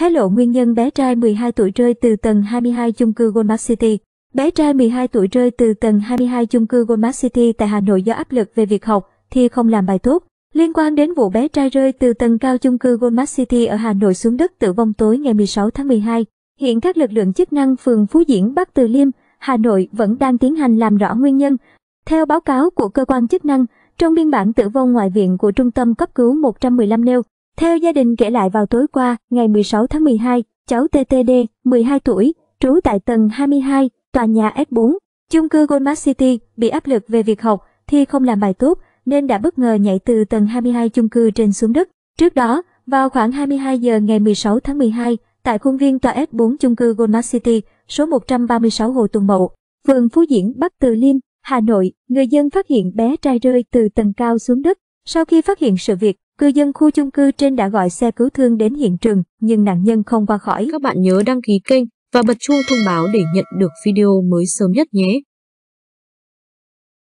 hé lộ nguyên nhân bé trai 12 tuổi rơi từ tầng 22 chung cư Goldmark City. Bé trai 12 tuổi rơi từ tầng 22 chung cư Goldmark City tại Hà Nội do áp lực về việc học, thi không làm bài tốt. Liên quan đến vụ bé trai rơi từ tầng cao chung cư Goldmark City ở Hà Nội xuống đất tử vong tối ngày 16 tháng 12, hiện các lực lượng chức năng phường Phú Diễn Bắc Từ Liêm, Hà Nội vẫn đang tiến hành làm rõ nguyên nhân. Theo báo cáo của cơ quan chức năng, trong biên bản tử vong ngoại viện của Trung tâm cấp cứu 115 nêu, theo gia đình kể lại vào tối qua, ngày 16 tháng 12, cháu TTD, 12 tuổi, trú tại tầng 22, tòa nhà f 4 chung cư Goldman City, bị áp lực về việc học thì không làm bài tốt nên đã bất ngờ nhảy từ tầng 22 chung cư trên xuống đất. Trước đó, vào khoảng 22 giờ ngày 16 tháng 12, tại khuôn viên tòa f 4 chung cư Goldman City, số 136 Hồ Tùng Mậu, phường Phú Diễn, Bắc Từ Liêm, Hà Nội, người dân phát hiện bé trai rơi từ tầng cao xuống đất. Sau khi phát hiện sự việc, Cư dân khu chung cư trên đã gọi xe cứu thương đến hiện trường, nhưng nạn nhân không qua khỏi. Các bạn nhớ đăng ký kênh và bật chuông thông báo để nhận được video mới sớm nhất nhé.